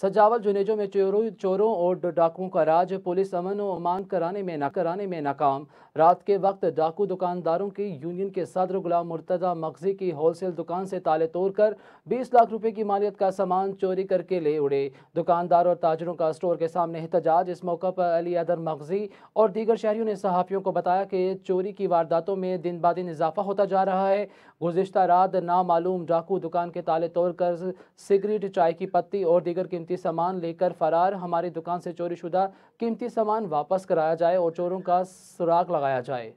सजावल जुनेजों में चोरों चोरों और डाकुओं का राज पुलिस अमन और अमान कराने में ना कराने में नाकाम रात के वक्त डाकू दुकानदारों की यूनियन के सदर गुलाम मुर्तजा मगजी की होलसेल दुकान से ताले तोड़कर 20 लाख रुपए की मालियत का सामान चोरी करके ले उड़े दुकानदार और ताजरों का स्टोर के सामने एहतजाज इस मौका पर अली अदर मगजी और दीगर शहरीों ने सहाफ़ियों को बताया कि चोरी की वारदातों में दिन ब दिन इजाफा होता जा रहा है गुजशत रात नामालूम डाकू दुकान के ताले तोड़कर सिगरेट चाय की पत्ती और दीगर की कीमती सामान लेकर फरार हमारी दुकान से चोरी शुदा कीमती सामान वापस कराया जाए और चोरों का सुराग लगाया जाए